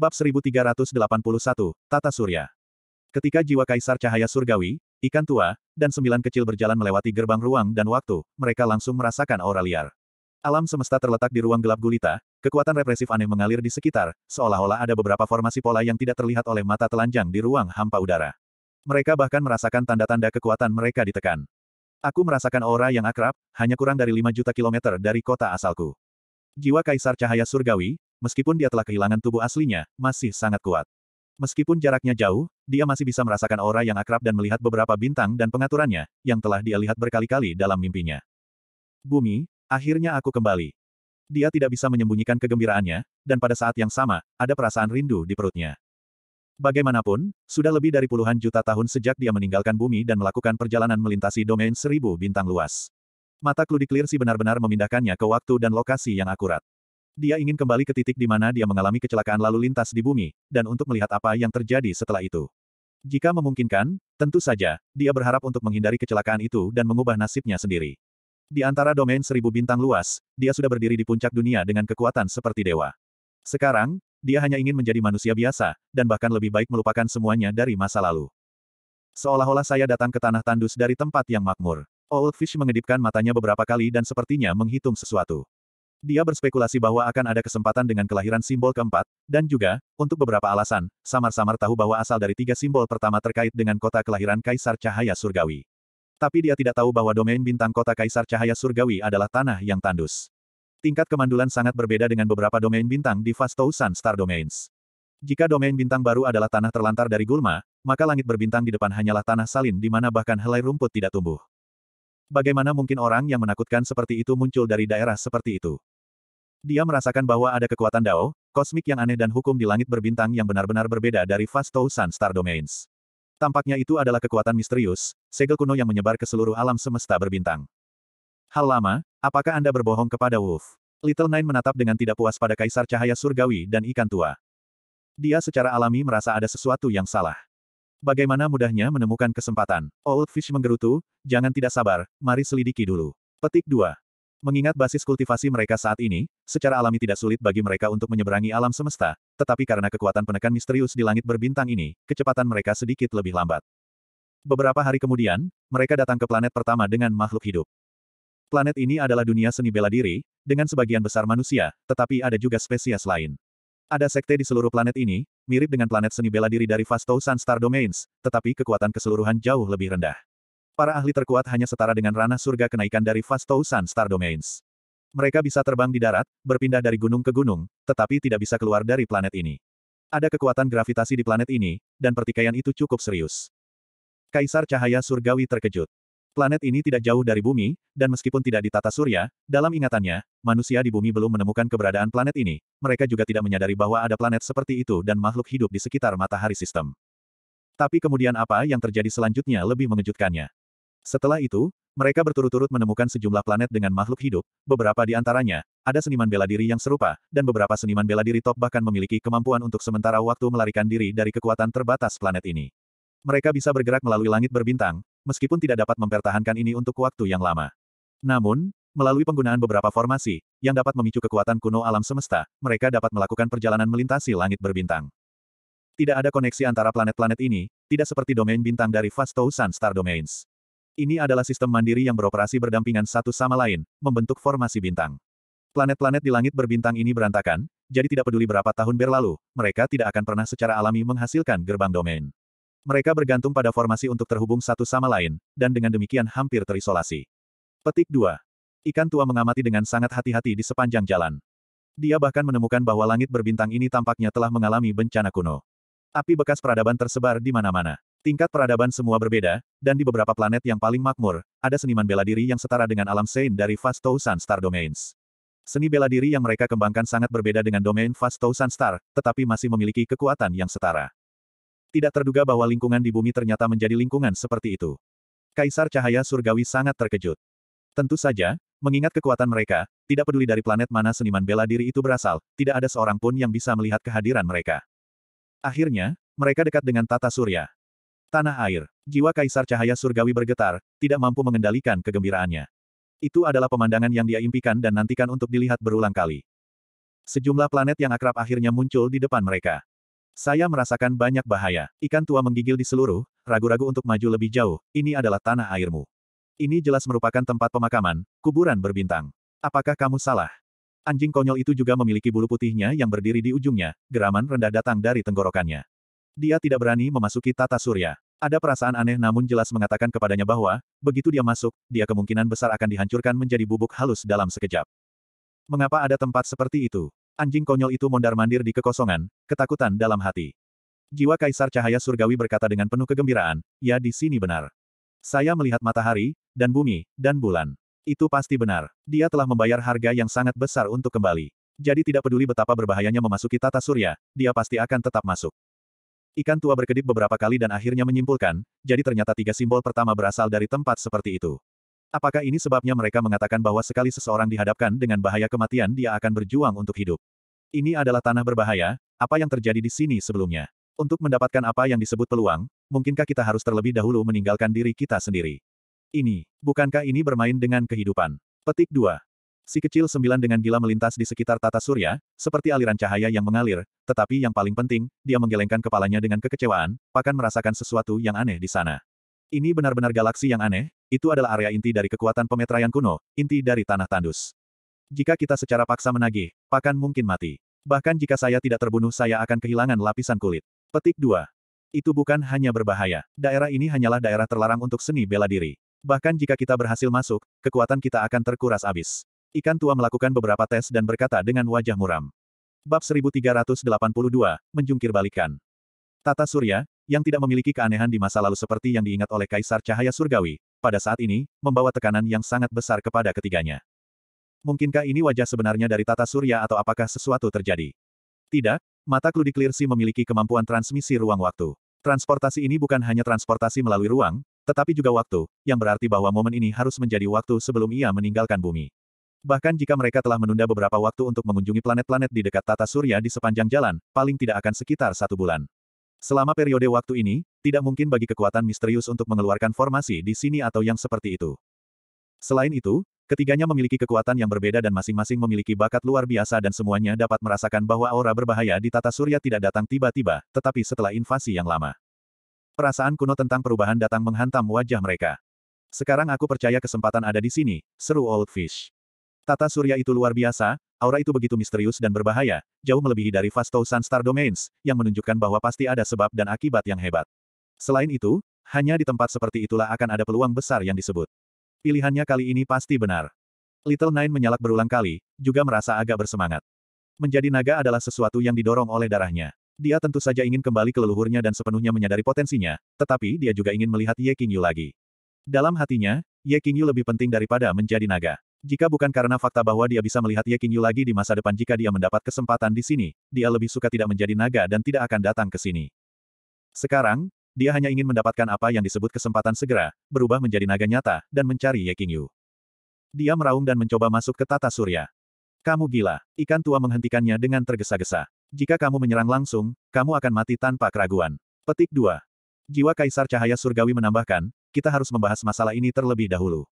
Bab 1381, Tata Surya. Ketika jiwa Kaisar Cahaya Surgawi, ikan tua, dan sembilan kecil berjalan melewati gerbang ruang dan waktu, mereka langsung merasakan aura liar. Alam semesta terletak di ruang gelap gulita, kekuatan represif aneh mengalir di sekitar, seolah-olah ada beberapa formasi pola yang tidak terlihat oleh mata telanjang di ruang hampa udara. Mereka bahkan merasakan tanda-tanda kekuatan mereka ditekan. Aku merasakan aura yang akrab, hanya kurang dari 5 juta kilometer dari kota asalku. Jiwa Kaisar Cahaya Surgawi, meskipun dia telah kehilangan tubuh aslinya, masih sangat kuat. Meskipun jaraknya jauh, dia masih bisa merasakan aura yang akrab dan melihat beberapa bintang dan pengaturannya, yang telah dia lihat berkali-kali dalam mimpinya. Bumi, akhirnya aku kembali. Dia tidak bisa menyembunyikan kegembiraannya, dan pada saat yang sama, ada perasaan rindu di perutnya. Bagaimanapun, sudah lebih dari puluhan juta tahun sejak dia meninggalkan bumi dan melakukan perjalanan melintasi domain seribu bintang luas. Mata Kludiklir si benar-benar memindahkannya ke waktu dan lokasi yang akurat. Dia ingin kembali ke titik di mana dia mengalami kecelakaan lalu lintas di bumi, dan untuk melihat apa yang terjadi setelah itu. Jika memungkinkan, tentu saja, dia berharap untuk menghindari kecelakaan itu dan mengubah nasibnya sendiri. Di antara domain seribu bintang luas, dia sudah berdiri di puncak dunia dengan kekuatan seperti dewa. Sekarang, dia hanya ingin menjadi manusia biasa, dan bahkan lebih baik melupakan semuanya dari masa lalu. Seolah-olah saya datang ke tanah tandus dari tempat yang makmur. Old Fish mengedipkan matanya beberapa kali dan sepertinya menghitung sesuatu. Dia berspekulasi bahwa akan ada kesempatan dengan kelahiran simbol keempat, dan juga, untuk beberapa alasan, samar-samar tahu bahwa asal dari tiga simbol pertama terkait dengan kota kelahiran Kaisar Cahaya Surgawi. Tapi dia tidak tahu bahwa domain bintang kota Kaisar Cahaya Surgawi adalah tanah yang tandus. Tingkat kemandulan sangat berbeda dengan beberapa domain bintang di Fastousan Star Domains. Jika domain bintang baru adalah tanah terlantar dari gulma, maka langit berbintang di depan hanyalah tanah salin di mana bahkan helai rumput tidak tumbuh. Bagaimana mungkin orang yang menakutkan seperti itu muncul dari daerah seperti itu? Dia merasakan bahwa ada kekuatan Dao, kosmik yang aneh dan hukum di langit berbintang yang benar-benar berbeda dari Fast Sun Star Domains. Tampaknya itu adalah kekuatan misterius, segel kuno yang menyebar ke seluruh alam semesta berbintang. Hal lama, apakah Anda berbohong kepada Wolf? Little Nine menatap dengan tidak puas pada Kaisar Cahaya Surgawi dan Ikan Tua. Dia secara alami merasa ada sesuatu yang salah. Bagaimana mudahnya menemukan kesempatan? Oh, Old Fish menggerutu, jangan tidak sabar, mari selidiki dulu. Petik 2. Mengingat basis kultivasi mereka saat ini, secara alami tidak sulit bagi mereka untuk menyeberangi alam semesta, tetapi karena kekuatan penekan misterius di langit berbintang ini, kecepatan mereka sedikit lebih lambat. Beberapa hari kemudian, mereka datang ke planet pertama dengan makhluk hidup. Planet ini adalah dunia seni bela diri, dengan sebagian besar manusia, tetapi ada juga spesies lain. Ada sekte di seluruh planet ini, mirip dengan planet seni bela diri dari Vasto Sun Star Domains, tetapi kekuatan keseluruhan jauh lebih rendah para ahli terkuat hanya setara dengan ranah surga kenaikan dari Vasto Sun Star Domains. Mereka bisa terbang di darat, berpindah dari gunung ke gunung, tetapi tidak bisa keluar dari planet ini. Ada kekuatan gravitasi di planet ini, dan pertikaian itu cukup serius. Kaisar Cahaya Surgawi terkejut. Planet ini tidak jauh dari bumi, dan meskipun tidak ditata surya, dalam ingatannya, manusia di bumi belum menemukan keberadaan planet ini, mereka juga tidak menyadari bahwa ada planet seperti itu dan makhluk hidup di sekitar matahari sistem. Tapi kemudian apa yang terjadi selanjutnya lebih mengejutkannya. Setelah itu, mereka berturut-turut menemukan sejumlah planet dengan makhluk hidup, beberapa di antaranya, ada seniman bela diri yang serupa, dan beberapa seniman bela diri top bahkan memiliki kemampuan untuk sementara waktu melarikan diri dari kekuatan terbatas planet ini. Mereka bisa bergerak melalui langit berbintang, meskipun tidak dapat mempertahankan ini untuk waktu yang lama. Namun, melalui penggunaan beberapa formasi, yang dapat memicu kekuatan kuno alam semesta, mereka dapat melakukan perjalanan melintasi langit berbintang. Tidak ada koneksi antara planet-planet ini, tidak seperti domain bintang dari Vastousan Star Domains. Ini adalah sistem mandiri yang beroperasi berdampingan satu sama lain, membentuk formasi bintang. Planet-planet di langit berbintang ini berantakan, jadi tidak peduli berapa tahun berlalu, mereka tidak akan pernah secara alami menghasilkan gerbang domain. Mereka bergantung pada formasi untuk terhubung satu sama lain, dan dengan demikian hampir terisolasi. Petik 2. Ikan tua mengamati dengan sangat hati-hati di sepanjang jalan. Dia bahkan menemukan bahwa langit berbintang ini tampaknya telah mengalami bencana kuno. Api bekas peradaban tersebar di mana-mana. Tingkat peradaban semua berbeda, dan di beberapa planet yang paling makmur, ada seniman bela diri yang setara dengan alam Sein dari Fast Tousan Star Domains. Seni bela diri yang mereka kembangkan sangat berbeda dengan domain Fast Tousan Star, tetapi masih memiliki kekuatan yang setara. Tidak terduga bahwa lingkungan di bumi ternyata menjadi lingkungan seperti itu. Kaisar Cahaya Surgawi sangat terkejut. Tentu saja, mengingat kekuatan mereka, tidak peduli dari planet mana seniman bela diri itu berasal, tidak ada seorang pun yang bisa melihat kehadiran mereka. Akhirnya, mereka dekat dengan tata surya. Tanah air. Jiwa Kaisar Cahaya Surgawi bergetar, tidak mampu mengendalikan kegembiraannya. Itu adalah pemandangan yang dia impikan dan nantikan untuk dilihat berulang kali. Sejumlah planet yang akrab akhirnya muncul di depan mereka. Saya merasakan banyak bahaya. Ikan tua menggigil di seluruh, ragu-ragu untuk maju lebih jauh, ini adalah tanah airmu. Ini jelas merupakan tempat pemakaman, kuburan berbintang. Apakah kamu salah? Anjing konyol itu juga memiliki bulu putihnya yang berdiri di ujungnya, geraman rendah datang dari tenggorokannya. Dia tidak berani memasuki tata surya. Ada perasaan aneh namun jelas mengatakan kepadanya bahwa, begitu dia masuk, dia kemungkinan besar akan dihancurkan menjadi bubuk halus dalam sekejap. Mengapa ada tempat seperti itu? Anjing konyol itu mondar-mandir di kekosongan, ketakutan dalam hati. Jiwa Kaisar Cahaya Surgawi berkata dengan penuh kegembiraan, ya di sini benar. Saya melihat matahari, dan bumi, dan bulan. Itu pasti benar. Dia telah membayar harga yang sangat besar untuk kembali. Jadi tidak peduli betapa berbahayanya memasuki tata surya, dia pasti akan tetap masuk. Ikan tua berkedip beberapa kali dan akhirnya menyimpulkan, jadi ternyata tiga simbol pertama berasal dari tempat seperti itu. Apakah ini sebabnya mereka mengatakan bahwa sekali seseorang dihadapkan dengan bahaya kematian dia akan berjuang untuk hidup? Ini adalah tanah berbahaya, apa yang terjadi di sini sebelumnya? Untuk mendapatkan apa yang disebut peluang, mungkinkah kita harus terlebih dahulu meninggalkan diri kita sendiri? Ini, bukankah ini bermain dengan kehidupan? Petik 2. Si kecil sembilan dengan gila melintas di sekitar tata surya, seperti aliran cahaya yang mengalir, tetapi yang paling penting, dia menggelengkan kepalanya dengan kekecewaan, Pakan merasakan sesuatu yang aneh di sana. Ini benar-benar galaksi yang aneh, itu adalah area inti dari kekuatan pemetraian kuno, inti dari tanah tandus. Jika kita secara paksa menagih, Pakan mungkin mati. Bahkan jika saya tidak terbunuh saya akan kehilangan lapisan kulit. Petik 2. Itu bukan hanya berbahaya. Daerah ini hanyalah daerah terlarang untuk seni bela diri. Bahkan jika kita berhasil masuk, kekuatan kita akan terkuras habis. Ikan tua melakukan beberapa tes dan berkata dengan wajah muram. Bab 1382, menjungkir balikan. Tata Surya, yang tidak memiliki keanehan di masa lalu seperti yang diingat oleh Kaisar Cahaya Surgawi, pada saat ini, membawa tekanan yang sangat besar kepada ketiganya. Mungkinkah ini wajah sebenarnya dari tata surya atau apakah sesuatu terjadi? Tidak, mata Kludi Klirsi memiliki kemampuan transmisi ruang waktu. Transportasi ini bukan hanya transportasi melalui ruang, tetapi juga waktu, yang berarti bahwa momen ini harus menjadi waktu sebelum ia meninggalkan bumi. Bahkan jika mereka telah menunda beberapa waktu untuk mengunjungi planet-planet di dekat tata surya di sepanjang jalan, paling tidak akan sekitar satu bulan. Selama periode waktu ini, tidak mungkin bagi kekuatan misterius untuk mengeluarkan formasi di sini atau yang seperti itu. Selain itu, ketiganya memiliki kekuatan yang berbeda dan masing-masing memiliki bakat luar biasa dan semuanya dapat merasakan bahwa aura berbahaya di tata surya tidak datang tiba-tiba, tetapi setelah invasi yang lama. Perasaan kuno tentang perubahan datang menghantam wajah mereka. Sekarang aku percaya kesempatan ada di sini, seru Old Fish. Tata surya itu luar biasa, aura itu begitu misterius dan berbahaya, jauh melebihi dari Vasto Star Domains, yang menunjukkan bahwa pasti ada sebab dan akibat yang hebat. Selain itu, hanya di tempat seperti itulah akan ada peluang besar yang disebut. Pilihannya kali ini pasti benar. Little Nine menyalak berulang kali, juga merasa agak bersemangat. Menjadi naga adalah sesuatu yang didorong oleh darahnya. Dia tentu saja ingin kembali ke leluhurnya dan sepenuhnya menyadari potensinya, tetapi dia juga ingin melihat Ye King Yu lagi. Dalam hatinya, Ye King Yu lebih penting daripada menjadi naga. Jika bukan karena fakta bahwa dia bisa melihat Ye Qingyu lagi di masa depan jika dia mendapat kesempatan di sini, dia lebih suka tidak menjadi naga dan tidak akan datang ke sini. Sekarang, dia hanya ingin mendapatkan apa yang disebut kesempatan segera, berubah menjadi naga nyata, dan mencari Ye Qingyu. Dia meraung dan mencoba masuk ke tata surya. Kamu gila, ikan tua menghentikannya dengan tergesa-gesa. Jika kamu menyerang langsung, kamu akan mati tanpa keraguan. Petik 2. Jiwa Kaisar Cahaya Surgawi menambahkan, kita harus membahas masalah ini terlebih dahulu.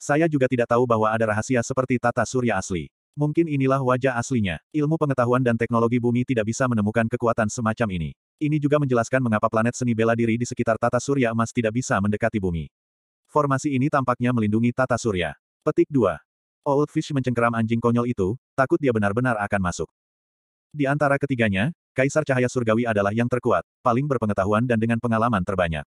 Saya juga tidak tahu bahwa ada rahasia seperti tata surya asli. Mungkin inilah wajah aslinya. Ilmu pengetahuan dan teknologi bumi tidak bisa menemukan kekuatan semacam ini. Ini juga menjelaskan mengapa planet seni bela diri di sekitar tata surya emas tidak bisa mendekati bumi. Formasi ini tampaknya melindungi tata surya. Petik 2. Old Fish mencengkeram anjing konyol itu, takut dia benar-benar akan masuk. Di antara ketiganya, Kaisar Cahaya Surgawi adalah yang terkuat, paling berpengetahuan dan dengan pengalaman terbanyak.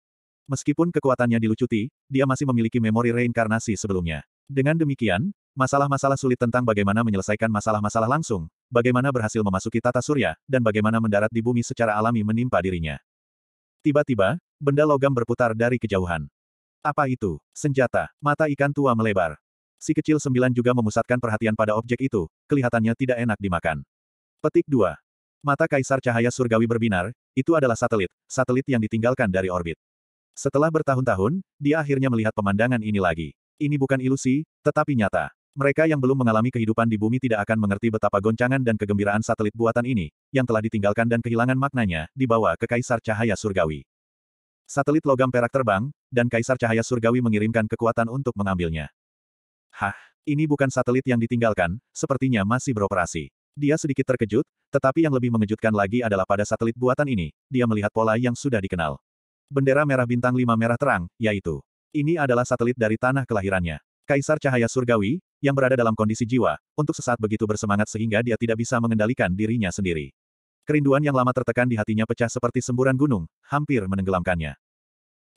Meskipun kekuatannya dilucuti, dia masih memiliki memori reinkarnasi sebelumnya. Dengan demikian, masalah-masalah sulit tentang bagaimana menyelesaikan masalah-masalah langsung, bagaimana berhasil memasuki tata surya, dan bagaimana mendarat di bumi secara alami menimpa dirinya. Tiba-tiba, benda logam berputar dari kejauhan. Apa itu? Senjata. Mata ikan tua melebar. Si kecil sembilan juga memusatkan perhatian pada objek itu, kelihatannya tidak enak dimakan. Petik 2. Mata kaisar cahaya surgawi berbinar, itu adalah satelit, satelit yang ditinggalkan dari orbit. Setelah bertahun-tahun, dia akhirnya melihat pemandangan ini lagi. Ini bukan ilusi, tetapi nyata. Mereka yang belum mengalami kehidupan di bumi tidak akan mengerti betapa goncangan dan kegembiraan satelit buatan ini, yang telah ditinggalkan dan kehilangan maknanya, dibawa ke Kaisar Cahaya Surgawi. Satelit logam perak terbang, dan Kaisar Cahaya Surgawi mengirimkan kekuatan untuk mengambilnya. Hah, ini bukan satelit yang ditinggalkan, sepertinya masih beroperasi. Dia sedikit terkejut, tetapi yang lebih mengejutkan lagi adalah pada satelit buatan ini, dia melihat pola yang sudah dikenal. Bendera merah bintang lima merah terang, yaitu. Ini adalah satelit dari tanah kelahirannya. Kaisar Cahaya Surgawi, yang berada dalam kondisi jiwa, untuk sesaat begitu bersemangat sehingga dia tidak bisa mengendalikan dirinya sendiri. Kerinduan yang lama tertekan di hatinya pecah seperti semburan gunung, hampir menenggelamkannya.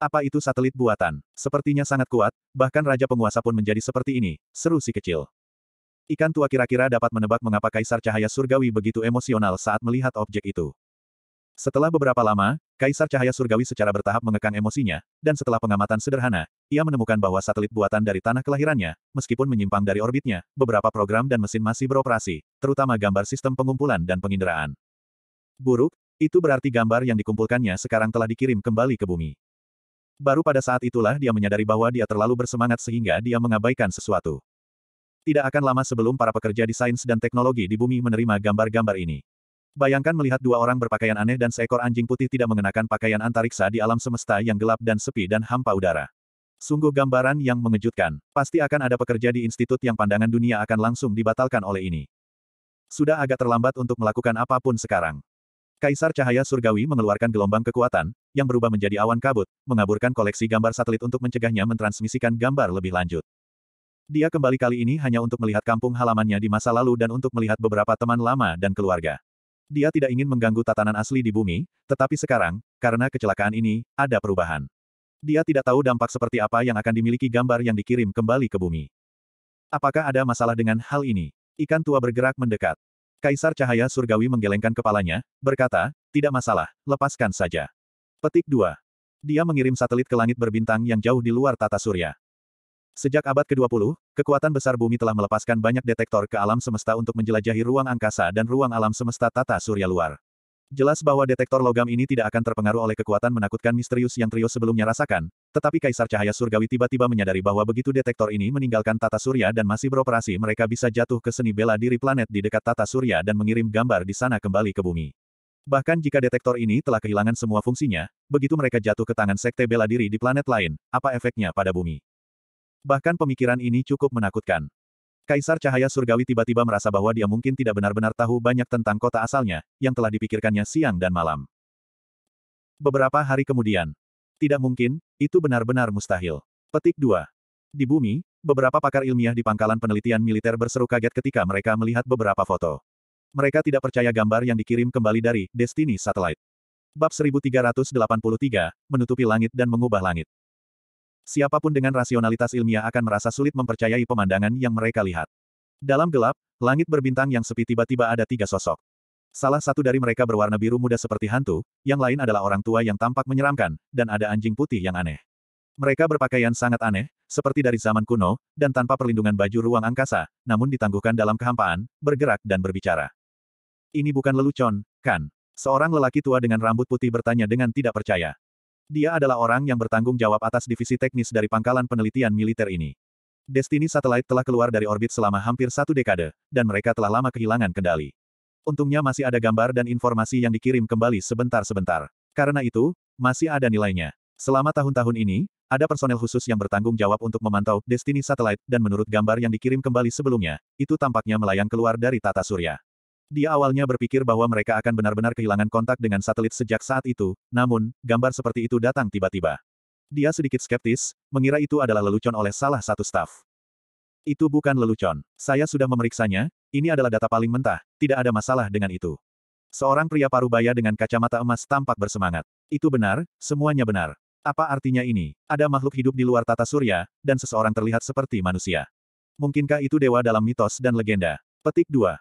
Apa itu satelit buatan? Sepertinya sangat kuat, bahkan Raja Penguasa pun menjadi seperti ini, seru si kecil. Ikan tua kira-kira dapat menebak mengapa Kaisar Cahaya Surgawi begitu emosional saat melihat objek itu. Setelah beberapa lama, Kaisar Cahaya Surgawi secara bertahap mengekang emosinya, dan setelah pengamatan sederhana, ia menemukan bahwa satelit buatan dari tanah kelahirannya, meskipun menyimpang dari orbitnya, beberapa program dan mesin masih beroperasi, terutama gambar sistem pengumpulan dan penginderaan. Buruk, itu berarti gambar yang dikumpulkannya sekarang telah dikirim kembali ke bumi. Baru pada saat itulah dia menyadari bahwa dia terlalu bersemangat sehingga dia mengabaikan sesuatu. Tidak akan lama sebelum para pekerja di sains dan teknologi di bumi menerima gambar-gambar ini. Bayangkan melihat dua orang berpakaian aneh dan seekor anjing putih tidak mengenakan pakaian antariksa di alam semesta yang gelap dan sepi dan hampa udara. Sungguh gambaran yang mengejutkan. Pasti akan ada pekerja di institut yang pandangan dunia akan langsung dibatalkan oleh ini. Sudah agak terlambat untuk melakukan apapun sekarang. Kaisar Cahaya Surgawi mengeluarkan gelombang kekuatan, yang berubah menjadi awan kabut, mengaburkan koleksi gambar satelit untuk mencegahnya mentransmisikan gambar lebih lanjut. Dia kembali kali ini hanya untuk melihat kampung halamannya di masa lalu dan untuk melihat beberapa teman lama dan keluarga. Dia tidak ingin mengganggu tatanan asli di bumi, tetapi sekarang, karena kecelakaan ini, ada perubahan. Dia tidak tahu dampak seperti apa yang akan dimiliki gambar yang dikirim kembali ke bumi. Apakah ada masalah dengan hal ini? Ikan tua bergerak mendekat. Kaisar Cahaya Surgawi menggelengkan kepalanya, berkata, tidak masalah, lepaskan saja. Petik 2. Dia mengirim satelit ke langit berbintang yang jauh di luar tata surya. Sejak abad ke-20, kekuatan besar bumi telah melepaskan banyak detektor ke alam semesta untuk menjelajahi ruang angkasa dan ruang alam semesta tata surya luar. Jelas bahwa detektor logam ini tidak akan terpengaruh oleh kekuatan menakutkan misterius yang trio sebelumnya rasakan, tetapi Kaisar Cahaya Surgawi tiba-tiba menyadari bahwa begitu detektor ini meninggalkan tata surya dan masih beroperasi mereka bisa jatuh ke seni bela diri planet di dekat tata surya dan mengirim gambar di sana kembali ke bumi. Bahkan jika detektor ini telah kehilangan semua fungsinya, begitu mereka jatuh ke tangan sekte bela diri di planet lain, apa efeknya pada bumi? Bahkan pemikiran ini cukup menakutkan. Kaisar Cahaya Surgawi tiba-tiba merasa bahwa dia mungkin tidak benar-benar tahu banyak tentang kota asalnya, yang telah dipikirkannya siang dan malam. Beberapa hari kemudian. Tidak mungkin, itu benar-benar mustahil. Petik 2. Di bumi, beberapa pakar ilmiah di pangkalan penelitian militer berseru kaget ketika mereka melihat beberapa foto. Mereka tidak percaya gambar yang dikirim kembali dari Destiny Satellite. Bab 1383, menutupi langit dan mengubah langit. Siapapun dengan rasionalitas ilmiah akan merasa sulit mempercayai pemandangan yang mereka lihat. Dalam gelap, langit berbintang yang sepi tiba-tiba ada tiga sosok. Salah satu dari mereka berwarna biru muda seperti hantu, yang lain adalah orang tua yang tampak menyeramkan, dan ada anjing putih yang aneh. Mereka berpakaian sangat aneh, seperti dari zaman kuno, dan tanpa perlindungan baju ruang angkasa, namun ditangguhkan dalam kehampaan, bergerak dan berbicara. Ini bukan lelucon, kan? Seorang lelaki tua dengan rambut putih bertanya dengan tidak percaya. Dia adalah orang yang bertanggung jawab atas divisi teknis dari pangkalan penelitian militer ini. Destiny satelit telah keluar dari orbit selama hampir satu dekade, dan mereka telah lama kehilangan kendali. Untungnya masih ada gambar dan informasi yang dikirim kembali sebentar-sebentar. Karena itu, masih ada nilainya. Selama tahun-tahun ini, ada personel khusus yang bertanggung jawab untuk memantau Destiny satelit dan menurut gambar yang dikirim kembali sebelumnya, itu tampaknya melayang keluar dari tata surya. Dia awalnya berpikir bahwa mereka akan benar-benar kehilangan kontak dengan satelit sejak saat itu, namun, gambar seperti itu datang tiba-tiba. Dia sedikit skeptis, mengira itu adalah lelucon oleh salah satu staf. Itu bukan lelucon. Saya sudah memeriksanya, ini adalah data paling mentah, tidak ada masalah dengan itu. Seorang pria parubaya dengan kacamata emas tampak bersemangat. Itu benar, semuanya benar. Apa artinya ini? Ada makhluk hidup di luar tata surya, dan seseorang terlihat seperti manusia. Mungkinkah itu dewa dalam mitos dan legenda? Petik 2.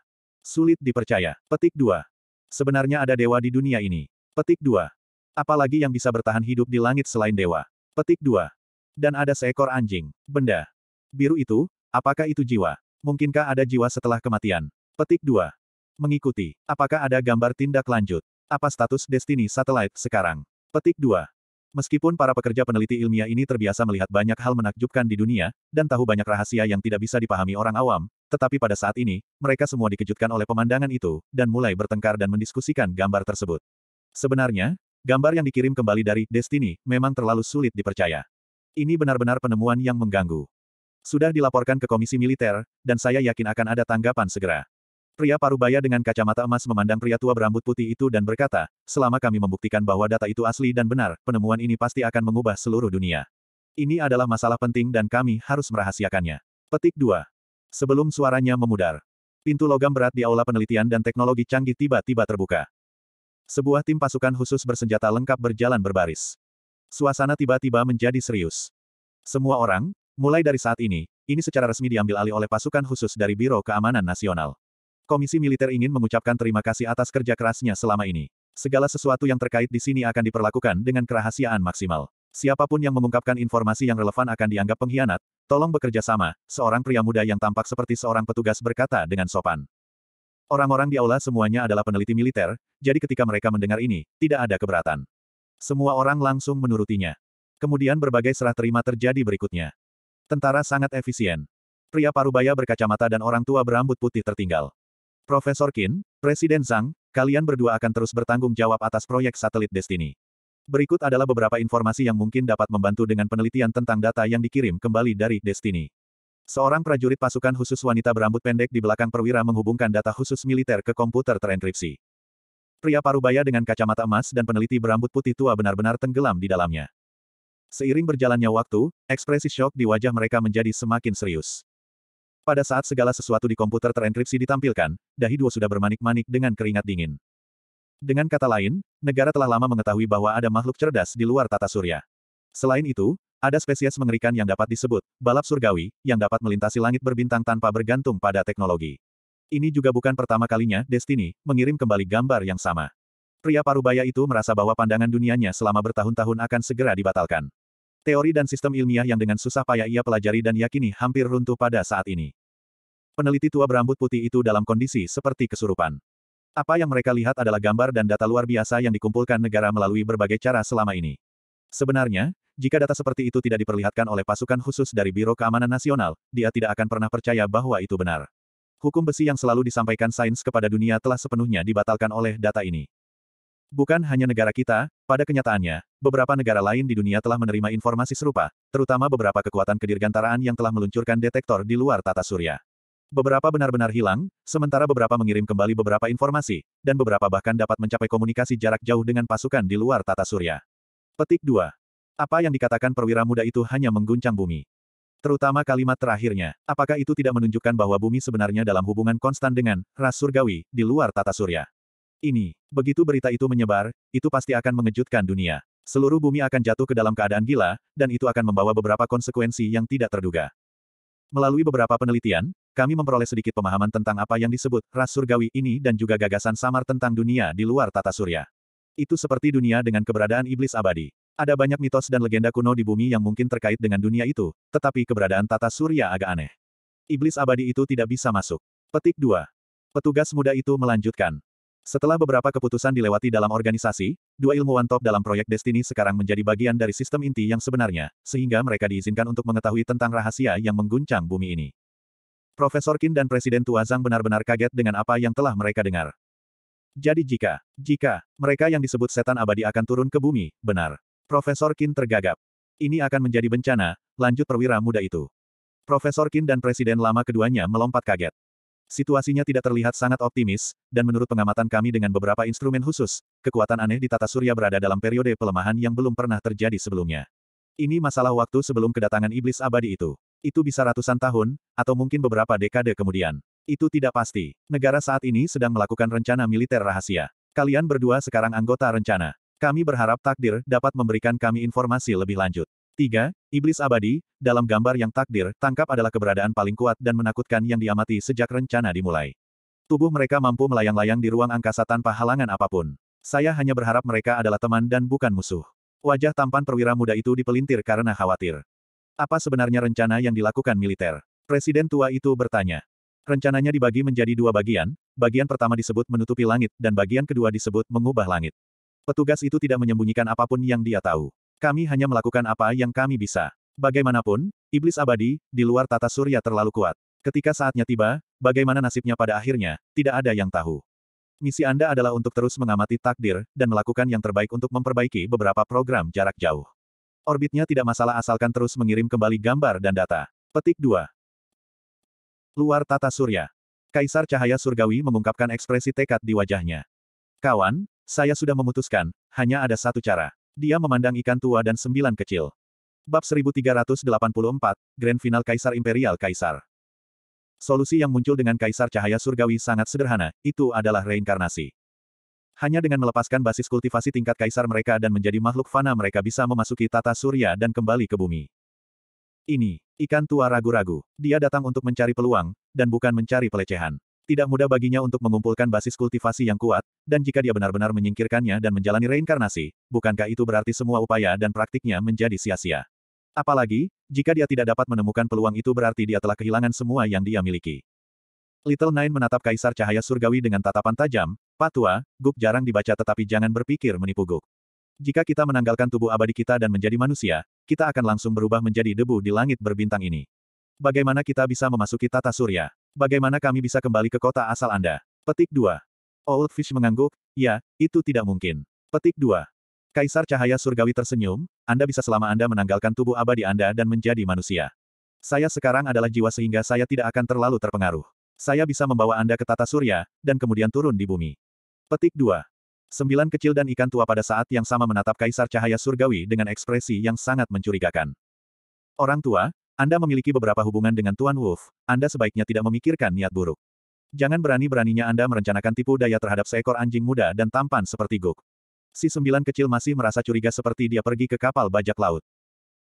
Sulit dipercaya. Petik 2. Sebenarnya ada dewa di dunia ini. Petik 2. Apalagi yang bisa bertahan hidup di langit selain dewa. Petik 2. Dan ada seekor anjing. Benda. Biru itu, apakah itu jiwa? Mungkinkah ada jiwa setelah kematian? Petik 2. Mengikuti. Apakah ada gambar tindak lanjut? Apa status destiny satelit sekarang? Petik 2. Meskipun para pekerja peneliti ilmiah ini terbiasa melihat banyak hal menakjubkan di dunia, dan tahu banyak rahasia yang tidak bisa dipahami orang awam, tetapi pada saat ini, mereka semua dikejutkan oleh pemandangan itu, dan mulai bertengkar dan mendiskusikan gambar tersebut. Sebenarnya, gambar yang dikirim kembali dari Destiny memang terlalu sulit dipercaya. Ini benar-benar penemuan yang mengganggu. Sudah dilaporkan ke Komisi Militer, dan saya yakin akan ada tanggapan segera. Pria parubaya dengan kacamata emas memandang pria tua berambut putih itu dan berkata, selama kami membuktikan bahwa data itu asli dan benar, penemuan ini pasti akan mengubah seluruh dunia. Ini adalah masalah penting dan kami harus merahasiakannya. Petik 2. Sebelum suaranya memudar. Pintu logam berat di aula penelitian dan teknologi canggih tiba-tiba terbuka. Sebuah tim pasukan khusus bersenjata lengkap berjalan berbaris. Suasana tiba-tiba menjadi serius. Semua orang, mulai dari saat ini, ini secara resmi diambil alih oleh pasukan khusus dari Biro Keamanan Nasional. Komisi Militer ingin mengucapkan terima kasih atas kerja kerasnya selama ini. Segala sesuatu yang terkait di sini akan diperlakukan dengan kerahasiaan maksimal. Siapapun yang mengungkapkan informasi yang relevan akan dianggap pengkhianat, Tolong bekerja sama, seorang pria muda yang tampak seperti seorang petugas berkata dengan sopan. Orang-orang di aula semuanya adalah peneliti militer, jadi ketika mereka mendengar ini, tidak ada keberatan. Semua orang langsung menurutinya. Kemudian berbagai serah terima terjadi berikutnya. Tentara sangat efisien. Pria parubaya berkacamata dan orang tua berambut putih tertinggal. Profesor Qin, Presiden Zhang, kalian berdua akan terus bertanggung jawab atas proyek satelit Destiny. Berikut adalah beberapa informasi yang mungkin dapat membantu dengan penelitian tentang data yang dikirim kembali dari Destiny. Seorang prajurit pasukan khusus wanita berambut pendek di belakang perwira menghubungkan data khusus militer ke komputer terenkripsi. Pria parubaya dengan kacamata emas dan peneliti berambut putih tua benar-benar tenggelam di dalamnya. Seiring berjalannya waktu, ekspresi shock di wajah mereka menjadi semakin serius. Pada saat segala sesuatu di komputer terenkripsi ditampilkan, dahi dua sudah bermanik-manik dengan keringat dingin. Dengan kata lain, negara telah lama mengetahui bahwa ada makhluk cerdas di luar tata surya. Selain itu, ada spesies mengerikan yang dapat disebut balap surgawi, yang dapat melintasi langit berbintang tanpa bergantung pada teknologi. Ini juga bukan pertama kalinya Destiny mengirim kembali gambar yang sama. Pria parubaya itu merasa bahwa pandangan dunianya selama bertahun-tahun akan segera dibatalkan. Teori dan sistem ilmiah yang dengan susah payah ia pelajari dan yakini hampir runtuh pada saat ini. Peneliti tua berambut putih itu dalam kondisi seperti kesurupan. Apa yang mereka lihat adalah gambar dan data luar biasa yang dikumpulkan negara melalui berbagai cara selama ini. Sebenarnya, jika data seperti itu tidak diperlihatkan oleh pasukan khusus dari Biro Keamanan Nasional, dia tidak akan pernah percaya bahwa itu benar. Hukum besi yang selalu disampaikan sains kepada dunia telah sepenuhnya dibatalkan oleh data ini. Bukan hanya negara kita, pada kenyataannya, beberapa negara lain di dunia telah menerima informasi serupa, terutama beberapa kekuatan kedirgantaraan yang telah meluncurkan detektor di luar tata surya. Beberapa benar-benar hilang, sementara beberapa mengirim kembali beberapa informasi, dan beberapa bahkan dapat mencapai komunikasi jarak jauh dengan pasukan di luar tata surya. Petik 2. Apa yang dikatakan perwira muda itu hanya mengguncang bumi. Terutama kalimat terakhirnya, apakah itu tidak menunjukkan bahwa bumi sebenarnya dalam hubungan konstan dengan ras surgawi di luar tata surya? Ini, begitu berita itu menyebar, itu pasti akan mengejutkan dunia. Seluruh bumi akan jatuh ke dalam keadaan gila, dan itu akan membawa beberapa konsekuensi yang tidak terduga. Melalui beberapa penelitian, kami memperoleh sedikit pemahaman tentang apa yang disebut ras surgawi ini dan juga gagasan samar tentang dunia di luar tata surya. Itu seperti dunia dengan keberadaan iblis abadi. Ada banyak mitos dan legenda kuno di bumi yang mungkin terkait dengan dunia itu, tetapi keberadaan tata surya agak aneh. Iblis abadi itu tidak bisa masuk. Petik 2. Petugas muda itu melanjutkan. Setelah beberapa keputusan dilewati dalam organisasi, dua ilmuwan top dalam proyek Destiny sekarang menjadi bagian dari sistem inti yang sebenarnya, sehingga mereka diizinkan untuk mengetahui tentang rahasia yang mengguncang bumi ini. Profesor Qin dan Presiden Tuazang benar-benar kaget dengan apa yang telah mereka dengar. Jadi jika, jika, mereka yang disebut setan abadi akan turun ke bumi, benar. Profesor Qin tergagap. Ini akan menjadi bencana, lanjut perwira muda itu. Profesor Qin dan Presiden lama keduanya melompat kaget. Situasinya tidak terlihat sangat optimis, dan menurut pengamatan kami dengan beberapa instrumen khusus, kekuatan aneh di tata surya berada dalam periode pelemahan yang belum pernah terjadi sebelumnya. Ini masalah waktu sebelum kedatangan iblis abadi itu. Itu bisa ratusan tahun, atau mungkin beberapa dekade kemudian. Itu tidak pasti. Negara saat ini sedang melakukan rencana militer rahasia. Kalian berdua sekarang anggota rencana. Kami berharap takdir dapat memberikan kami informasi lebih lanjut. 3. Iblis abadi, dalam gambar yang takdir, tangkap adalah keberadaan paling kuat dan menakutkan yang diamati sejak rencana dimulai. Tubuh mereka mampu melayang-layang di ruang angkasa tanpa halangan apapun. Saya hanya berharap mereka adalah teman dan bukan musuh. Wajah tampan perwira muda itu dipelintir karena khawatir. Apa sebenarnya rencana yang dilakukan militer? Presiden tua itu bertanya. Rencananya dibagi menjadi dua bagian, bagian pertama disebut menutupi langit, dan bagian kedua disebut mengubah langit. Petugas itu tidak menyembunyikan apapun yang dia tahu. Kami hanya melakukan apa yang kami bisa. Bagaimanapun, iblis abadi, di luar tata surya terlalu kuat. Ketika saatnya tiba, bagaimana nasibnya pada akhirnya, tidak ada yang tahu. Misi Anda adalah untuk terus mengamati takdir, dan melakukan yang terbaik untuk memperbaiki beberapa program jarak jauh. Orbitnya tidak masalah asalkan terus mengirim kembali gambar dan data. Petik 2. Luar tata surya. Kaisar Cahaya Surgawi mengungkapkan ekspresi tekad di wajahnya. Kawan, saya sudah memutuskan, hanya ada satu cara. Dia memandang ikan tua dan sembilan kecil. Bab 1384, Grand Final Kaisar Imperial Kaisar. Solusi yang muncul dengan Kaisar Cahaya Surgawi sangat sederhana, itu adalah reinkarnasi. Hanya dengan melepaskan basis kultivasi tingkat kaisar mereka dan menjadi makhluk fana mereka bisa memasuki tata surya dan kembali ke bumi. Ini, ikan tua ragu-ragu. Dia datang untuk mencari peluang, dan bukan mencari pelecehan. Tidak mudah baginya untuk mengumpulkan basis kultivasi yang kuat, dan jika dia benar-benar menyingkirkannya dan menjalani reinkarnasi, bukankah itu berarti semua upaya dan praktiknya menjadi sia-sia? Apalagi, jika dia tidak dapat menemukan peluang itu berarti dia telah kehilangan semua yang dia miliki. Little Nine menatap Kaisar Cahaya Surgawi dengan tatapan tajam, Patua, Guk jarang dibaca tetapi jangan berpikir menipu Guk. Jika kita menanggalkan tubuh abadi kita dan menjadi manusia, kita akan langsung berubah menjadi debu di langit berbintang ini. Bagaimana kita bisa memasuki tata surya? Bagaimana kami bisa kembali ke kota asal Anda? Petik 2. Old Fish mengangguk, ya, itu tidak mungkin. Petik 2. Kaisar Cahaya Surgawi tersenyum, Anda bisa selama Anda menanggalkan tubuh abadi Anda dan menjadi manusia. Saya sekarang adalah jiwa sehingga saya tidak akan terlalu terpengaruh. Saya bisa membawa Anda ke tata surya, dan kemudian turun di bumi. Petik 2. Sembilan kecil dan ikan tua pada saat yang sama menatap Kaisar Cahaya Surgawi dengan ekspresi yang sangat mencurigakan. Orang tua, Anda memiliki beberapa hubungan dengan Tuan Wolf, Anda sebaiknya tidak memikirkan niat buruk. Jangan berani-beraninya Anda merencanakan tipu daya terhadap seekor anjing muda dan tampan seperti Guk. Si sembilan kecil masih merasa curiga seperti dia pergi ke kapal bajak laut.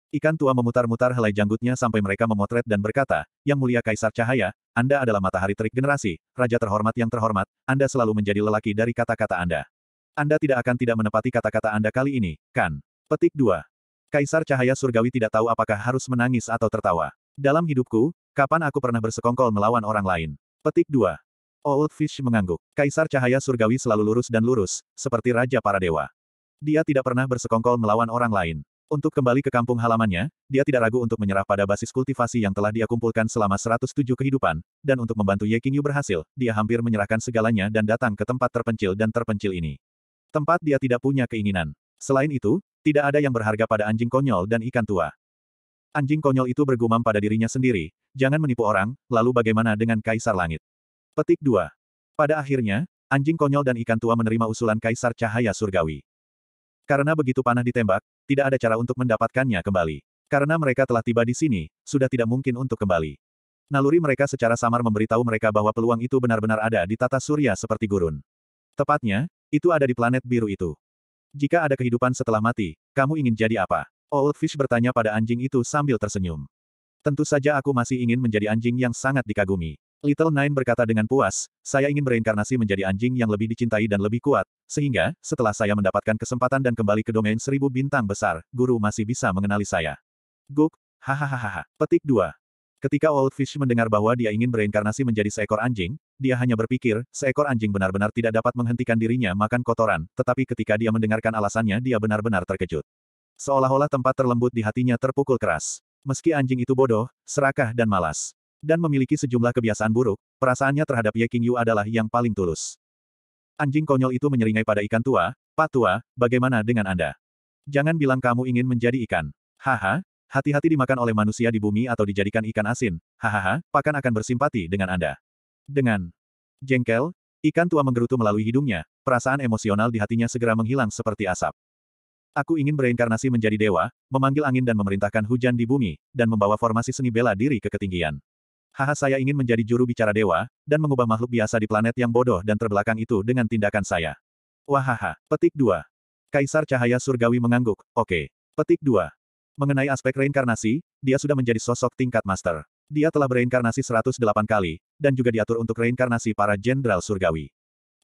Ikan tua memutar-mutar helai janggutnya sampai mereka memotret dan berkata, Yang mulia Kaisar Cahaya, Anda adalah matahari terik generasi, Raja terhormat yang terhormat, Anda selalu menjadi lelaki dari kata-kata Anda. Anda tidak akan tidak menepati kata-kata Anda kali ini, kan? Petik 2. Kaisar Cahaya Surgawi tidak tahu apakah harus menangis atau tertawa. Dalam hidupku, kapan aku pernah bersekongkol melawan orang lain? Petik 2. Old Fish mengangguk. Kaisar Cahaya Surgawi selalu lurus dan lurus, seperti Raja para Dewa. Dia tidak pernah bersekongkol melawan orang lain. Untuk kembali ke kampung halamannya, dia tidak ragu untuk menyerah pada basis kultivasi yang telah dia kumpulkan selama 107 kehidupan, dan untuk membantu Ye Qingyu berhasil, dia hampir menyerahkan segalanya dan datang ke tempat terpencil dan terpencil ini. Tempat dia tidak punya keinginan. Selain itu, tidak ada yang berharga pada anjing konyol dan ikan tua. Anjing konyol itu bergumam pada dirinya sendiri, jangan menipu orang, lalu bagaimana dengan Kaisar Langit? Petik 2. Pada akhirnya, anjing konyol dan ikan tua menerima usulan Kaisar Cahaya Surgawi. Karena begitu panah ditembak, tidak ada cara untuk mendapatkannya kembali. Karena mereka telah tiba di sini, sudah tidak mungkin untuk kembali. Naluri mereka secara samar memberitahu mereka bahwa peluang itu benar-benar ada di tata surya seperti gurun. Tepatnya, itu ada di planet biru itu. Jika ada kehidupan setelah mati, kamu ingin jadi apa? Oh, Old Fish bertanya pada anjing itu sambil tersenyum. Tentu saja aku masih ingin menjadi anjing yang sangat dikagumi. Little Nine berkata dengan puas, saya ingin bereinkarnasi menjadi anjing yang lebih dicintai dan lebih kuat, sehingga, setelah saya mendapatkan kesempatan dan kembali ke domain seribu bintang besar, guru masih bisa mengenali saya. Guk, hahaha, petik 2. Ketika Old Fish mendengar bahwa dia ingin bereinkarnasi menjadi seekor anjing, dia hanya berpikir, seekor anjing benar-benar tidak dapat menghentikan dirinya makan kotoran, tetapi ketika dia mendengarkan alasannya dia benar-benar terkejut. Seolah-olah tempat terlembut di hatinya terpukul keras. Meski anjing itu bodoh, serakah dan malas dan memiliki sejumlah kebiasaan buruk, perasaannya terhadap Ye King Yu adalah yang paling tulus. Anjing konyol itu menyeringai pada ikan tua, Pak Tua, bagaimana dengan Anda? Jangan bilang kamu ingin menjadi ikan. Haha, hati-hati dimakan oleh manusia di bumi atau dijadikan ikan asin. Hahaha, pakan akan bersimpati dengan Anda. Dengan jengkel, ikan tua menggerutu melalui hidungnya, perasaan emosional di hatinya segera menghilang seperti asap. Aku ingin bereinkarnasi menjadi dewa, memanggil angin dan memerintahkan hujan di bumi, dan membawa formasi seni bela diri ke ketinggian haha saya ingin menjadi juru bicara dewa, dan mengubah makhluk biasa di planet yang bodoh dan terbelakang itu dengan tindakan saya. Wahaha. Petik 2. Kaisar Cahaya Surgawi mengangguk, oke. Okay. Petik 2. Mengenai aspek reinkarnasi, dia sudah menjadi sosok tingkat master. Dia telah bereinkarnasi 108 kali, dan juga diatur untuk reinkarnasi para jenderal surgawi.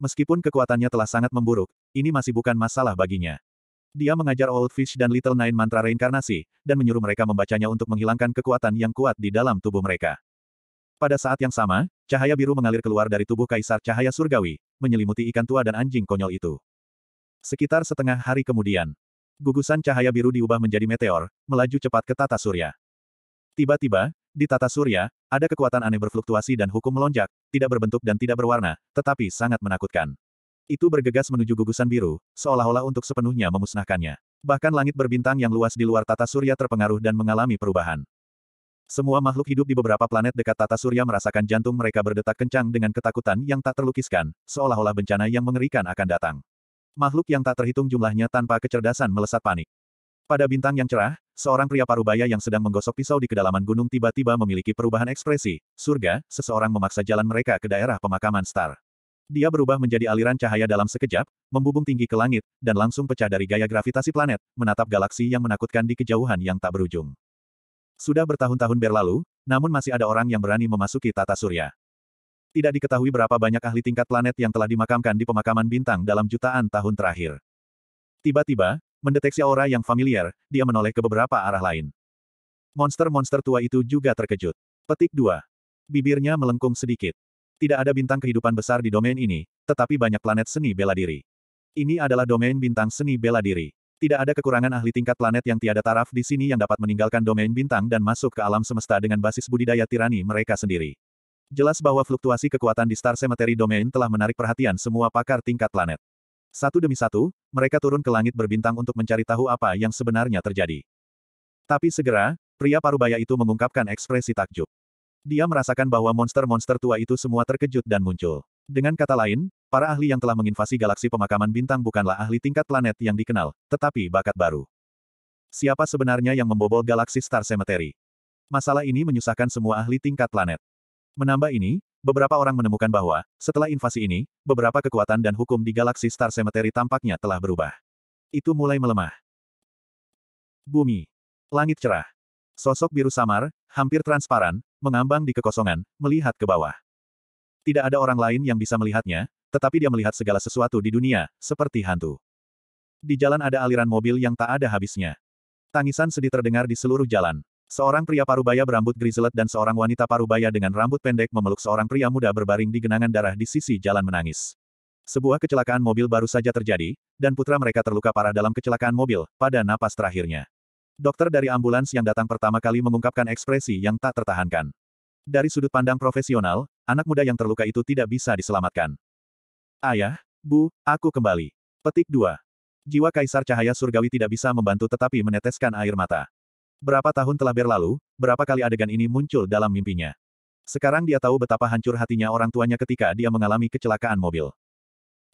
Meskipun kekuatannya telah sangat memburuk, ini masih bukan masalah baginya. Dia mengajar Old Fish dan Little Nine mantra reinkarnasi, dan menyuruh mereka membacanya untuk menghilangkan kekuatan yang kuat di dalam tubuh mereka. Pada saat yang sama, cahaya biru mengalir keluar dari tubuh kaisar cahaya surgawi, menyelimuti ikan tua dan anjing konyol itu. Sekitar setengah hari kemudian, gugusan cahaya biru diubah menjadi meteor, melaju cepat ke tata surya. Tiba-tiba, di tata surya, ada kekuatan aneh berfluktuasi dan hukum melonjak, tidak berbentuk dan tidak berwarna, tetapi sangat menakutkan. Itu bergegas menuju gugusan biru, seolah-olah untuk sepenuhnya memusnahkannya. Bahkan langit berbintang yang luas di luar tata surya terpengaruh dan mengalami perubahan. Semua makhluk hidup di beberapa planet dekat tata surya merasakan jantung mereka berdetak kencang dengan ketakutan yang tak terlukiskan, seolah-olah bencana yang mengerikan akan datang. Makhluk yang tak terhitung jumlahnya tanpa kecerdasan melesat panik. Pada bintang yang cerah, seorang pria parubaya yang sedang menggosok pisau di kedalaman gunung tiba-tiba memiliki perubahan ekspresi. Surga, seseorang memaksa jalan mereka ke daerah pemakaman star. Dia berubah menjadi aliran cahaya dalam sekejap, membubung tinggi ke langit, dan langsung pecah dari gaya gravitasi planet, menatap galaksi yang menakutkan di kejauhan yang tak berujung. Sudah bertahun-tahun berlalu, namun masih ada orang yang berani memasuki tata surya. Tidak diketahui berapa banyak ahli tingkat planet yang telah dimakamkan di pemakaman bintang dalam jutaan tahun terakhir. Tiba-tiba, mendeteksi aura yang familiar, dia menoleh ke beberapa arah lain. Monster-monster tua itu juga terkejut. Petik 2. Bibirnya melengkung sedikit. Tidak ada bintang kehidupan besar di domain ini, tetapi banyak planet seni bela diri. Ini adalah domain bintang seni bela diri. Tidak ada kekurangan ahli tingkat planet yang tiada taraf di sini yang dapat meninggalkan domain bintang dan masuk ke alam semesta dengan basis budidaya tirani mereka sendiri. Jelas bahwa fluktuasi kekuatan di Star Cemetery Domain telah menarik perhatian semua pakar tingkat planet. Satu demi satu, mereka turun ke langit berbintang untuk mencari tahu apa yang sebenarnya terjadi. Tapi segera, pria parubaya itu mengungkapkan ekspresi takjub. Dia merasakan bahwa monster-monster tua itu semua terkejut dan muncul. Dengan kata lain, Para ahli yang telah menginvasi galaksi pemakaman bintang bukanlah ahli tingkat planet yang dikenal, tetapi bakat baru. Siapa sebenarnya yang membobol galaksi Star Cemetery? Masalah ini menyusahkan semua ahli tingkat planet. Menambah ini, beberapa orang menemukan bahwa, setelah invasi ini, beberapa kekuatan dan hukum di galaksi Star Cemetery tampaknya telah berubah. Itu mulai melemah. Bumi. Langit cerah. Sosok biru samar, hampir transparan, mengambang di kekosongan, melihat ke bawah. Tidak ada orang lain yang bisa melihatnya, tetapi dia melihat segala sesuatu di dunia, seperti hantu. Di jalan ada aliran mobil yang tak ada habisnya. Tangisan sedih terdengar di seluruh jalan. Seorang pria parubaya berambut grizzlet dan seorang wanita parubaya dengan rambut pendek memeluk seorang pria muda berbaring di genangan darah di sisi jalan menangis. Sebuah kecelakaan mobil baru saja terjadi, dan putra mereka terluka parah dalam kecelakaan mobil, pada napas terakhirnya. Dokter dari ambulans yang datang pertama kali mengungkapkan ekspresi yang tak tertahankan. Dari sudut pandang profesional, anak muda yang terluka itu tidak bisa diselamatkan. Ayah, Bu, aku kembali. Petik 2. Jiwa Kaisar Cahaya Surgawi tidak bisa membantu tetapi meneteskan air mata. Berapa tahun telah berlalu, berapa kali adegan ini muncul dalam mimpinya. Sekarang dia tahu betapa hancur hatinya orang tuanya ketika dia mengalami kecelakaan mobil.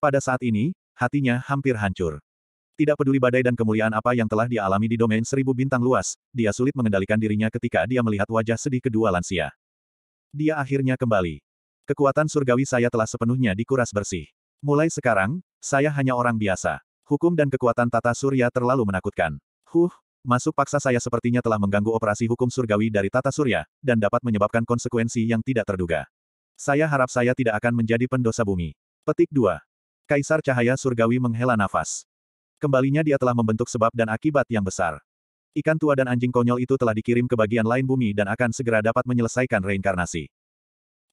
Pada saat ini, hatinya hampir hancur. Tidak peduli badai dan kemuliaan apa yang telah dia alami di domain seribu bintang luas, dia sulit mengendalikan dirinya ketika dia melihat wajah sedih kedua lansia. Dia akhirnya kembali. Kekuatan surgawi saya telah sepenuhnya dikuras bersih. Mulai sekarang, saya hanya orang biasa. Hukum dan kekuatan tata surya terlalu menakutkan. Huh, masuk paksa saya sepertinya telah mengganggu operasi hukum surgawi dari tata surya, dan dapat menyebabkan konsekuensi yang tidak terduga. Saya harap saya tidak akan menjadi pendosa bumi. Petik 2. Kaisar Cahaya Surgawi menghela nafas. Kembalinya dia telah membentuk sebab dan akibat yang besar. Ikan tua dan anjing konyol itu telah dikirim ke bagian lain bumi dan akan segera dapat menyelesaikan reinkarnasi.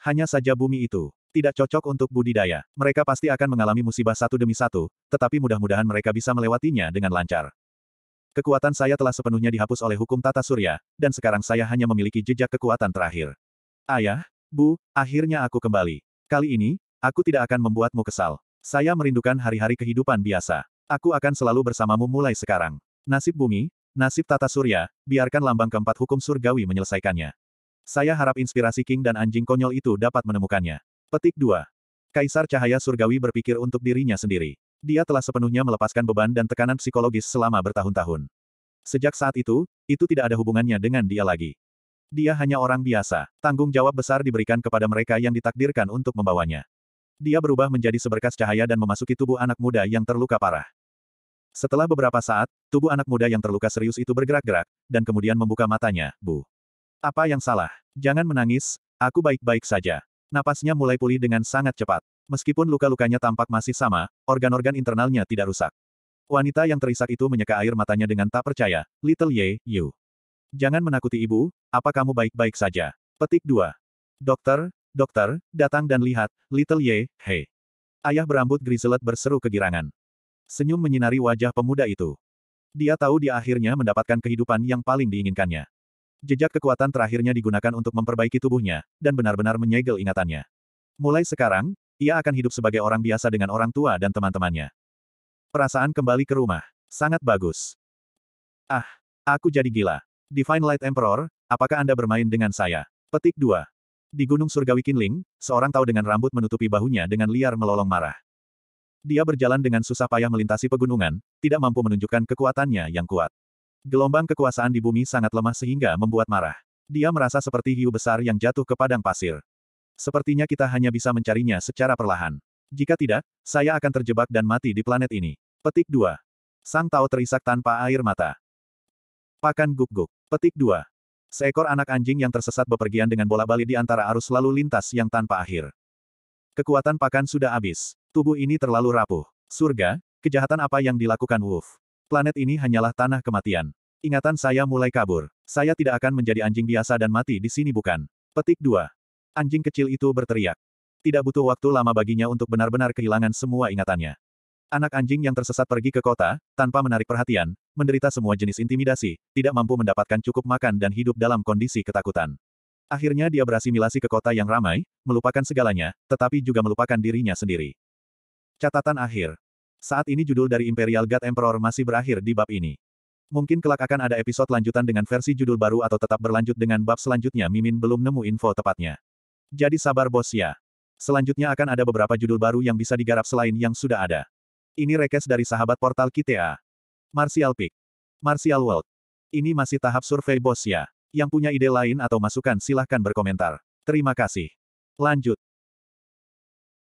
Hanya saja bumi itu tidak cocok untuk budidaya. Mereka pasti akan mengalami musibah satu demi satu, tetapi mudah-mudahan mereka bisa melewatinya dengan lancar. Kekuatan saya telah sepenuhnya dihapus oleh hukum tata surya, dan sekarang saya hanya memiliki jejak kekuatan terakhir. Ayah, Bu, akhirnya aku kembali. Kali ini, aku tidak akan membuatmu kesal. Saya merindukan hari-hari kehidupan biasa. Aku akan selalu bersamamu mulai sekarang. Nasib bumi, nasib tata surya, biarkan lambang keempat hukum surgawi menyelesaikannya. Saya harap inspirasi King dan anjing konyol itu dapat menemukannya. Petik 2. Kaisar Cahaya Surgawi berpikir untuk dirinya sendiri. Dia telah sepenuhnya melepaskan beban dan tekanan psikologis selama bertahun-tahun. Sejak saat itu, itu tidak ada hubungannya dengan dia lagi. Dia hanya orang biasa. Tanggung jawab besar diberikan kepada mereka yang ditakdirkan untuk membawanya. Dia berubah menjadi seberkas cahaya dan memasuki tubuh anak muda yang terluka parah. Setelah beberapa saat, tubuh anak muda yang terluka serius itu bergerak-gerak, dan kemudian membuka matanya, Bu. Apa yang salah? Jangan menangis, aku baik-baik saja. Napasnya mulai pulih dengan sangat cepat. Meskipun luka-lukanya tampak masih sama, organ-organ internalnya tidak rusak. Wanita yang terisak itu menyeka air matanya dengan tak percaya, Little Ye, you. Jangan menakuti ibu, apa kamu baik-baik saja? Petik 2. Dokter, dokter, datang dan lihat, Little Ye, hei. Ayah berambut griselet berseru kegirangan. Senyum menyinari wajah pemuda itu. Dia tahu dia akhirnya mendapatkan kehidupan yang paling diinginkannya. Jejak kekuatan terakhirnya digunakan untuk memperbaiki tubuhnya, dan benar-benar menyegel ingatannya. Mulai sekarang, ia akan hidup sebagai orang biasa dengan orang tua dan teman-temannya. Perasaan kembali ke rumah. Sangat bagus. Ah, aku jadi gila. Divine Light Emperor, apakah Anda bermain dengan saya? Petik 2. Di Gunung Surgawi Kinling, seorang tahu dengan rambut menutupi bahunya dengan liar melolong marah. Dia berjalan dengan susah payah melintasi pegunungan, tidak mampu menunjukkan kekuatannya yang kuat. Gelombang kekuasaan di bumi sangat lemah sehingga membuat marah. Dia merasa seperti hiu besar yang jatuh ke padang pasir. Sepertinya kita hanya bisa mencarinya secara perlahan. Jika tidak, saya akan terjebak dan mati di planet ini. Petik 2. Sang Tao terisak tanpa air mata. Pakan guk-guk. Petik 2. Seekor anak anjing yang tersesat bepergian dengan bola bali di antara arus lalu lintas yang tanpa akhir. Kekuatan pakan sudah habis. Tubuh ini terlalu rapuh. Surga, kejahatan apa yang dilakukan Wolf? Planet ini hanyalah tanah kematian. Ingatan saya mulai kabur. Saya tidak akan menjadi anjing biasa dan mati di sini bukan? Petik 2. Anjing kecil itu berteriak. Tidak butuh waktu lama baginya untuk benar-benar kehilangan semua ingatannya. Anak anjing yang tersesat pergi ke kota, tanpa menarik perhatian, menderita semua jenis intimidasi, tidak mampu mendapatkan cukup makan dan hidup dalam kondisi ketakutan. Akhirnya dia berasimilasi ke kota yang ramai, melupakan segalanya, tetapi juga melupakan dirinya sendiri. Catatan akhir. Saat ini judul dari Imperial God Emperor masih berakhir di bab ini. Mungkin kelak akan ada episode lanjutan dengan versi judul baru atau tetap berlanjut dengan bab selanjutnya Mimin belum nemu info tepatnya. Jadi sabar bos ya. Selanjutnya akan ada beberapa judul baru yang bisa digarap selain yang sudah ada. Ini rekes dari sahabat portal Kitea. Martial Peak. Martial World. Ini masih tahap survei bos ya. Yang punya ide lain atau masukan silahkan berkomentar. Terima kasih. Lanjut.